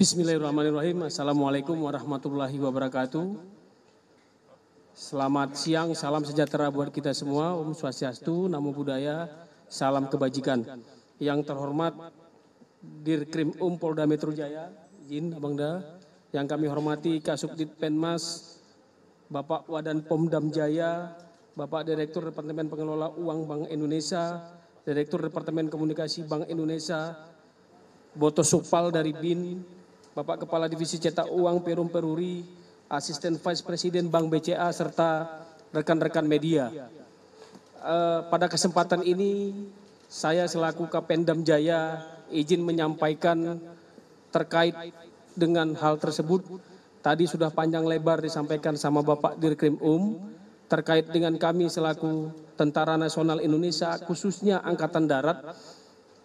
Bismillahirrahmanirrahim. Assalamualaikum warahmatullahi wabarakatuh. Selamat siang, salam sejahtera buat kita semua. Om Swastiastu, Namo Buddhaya, salam kebajikan. Yang terhormat Dirkrim Um Polda Metro Jaya, Jin Abang Da. Yang kami hormati Kasubdit Penmas, Bapak Wadan Pomdam Jaya, Bapak Direktur Departemen Pengelola Uang Bank Indonesia, Direktur Departemen Komunikasi Bank Indonesia, Boto Supal dari BIN, Bapak Kepala Divisi Cetak Uang Perum Peruri, Asisten Vice Presiden Bank BCA, serta rekan-rekan media. Eh, pada kesempatan ini, saya selaku Kapendam Jaya izin menyampaikan terkait dengan hal tersebut. Tadi sudah panjang lebar disampaikan sama Bapak Dirkrim Um terkait dengan kami selaku Tentara Nasional Indonesia khususnya Angkatan Darat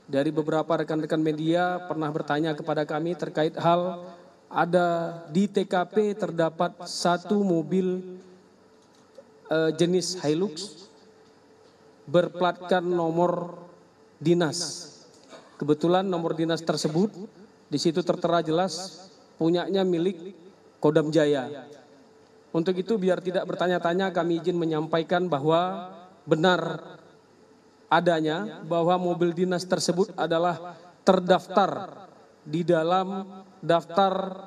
dari beberapa rekan-rekan media pernah bertanya kepada kami terkait hal ada di TKP terdapat satu mobil uh, jenis Hilux berplatkan nomor dinas. Kebetulan nomor dinas tersebut di situ tertera jelas punyanya milik Kodam Jaya. Untuk itu biar tidak bertanya-tanya kami izin menyampaikan bahwa benar adanya bahwa mobil dinas tersebut adalah terdaftar di dalam daftar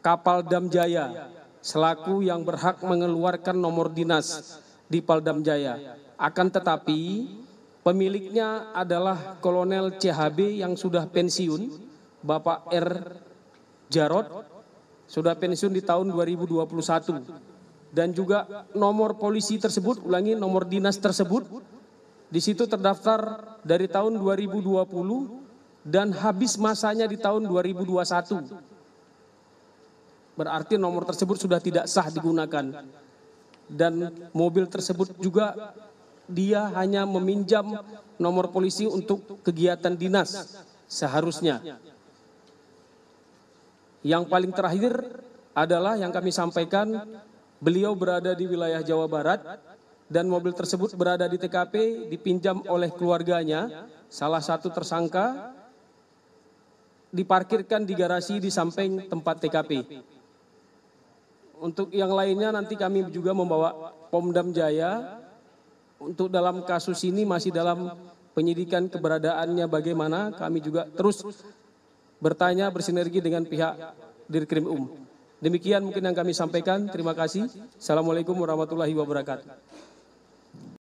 kapal Damjaya selaku yang berhak mengeluarkan nomor dinas di Paldam Jaya. Akan tetapi pemiliknya adalah Kolonel CHB yang sudah pensiun, Bapak R. Jarot, sudah pensiun di tahun 2021 dan juga nomor polisi tersebut, ulangi nomor dinas tersebut, di situ terdaftar dari tahun 2020 dan habis masanya di tahun 2021. Berarti nomor tersebut sudah tidak sah digunakan. Dan mobil tersebut juga dia hanya meminjam nomor polisi untuk kegiatan dinas seharusnya. Yang paling terakhir adalah yang kami sampaikan beliau berada di wilayah Jawa Barat dan mobil tersebut berada di TKP dipinjam oleh keluarganya, salah satu tersangka diparkirkan di garasi di samping tempat TKP. Untuk yang lainnya nanti kami juga membawa Pomdam Jaya untuk dalam kasus ini masih dalam penyidikan keberadaannya bagaimana kami juga terus bertanya bersinergi dengan pihak Dirkrim Um. Demikian mungkin yang kami sampaikan. Terima kasih. Assalamualaikum warahmatullahi wabarakatuh.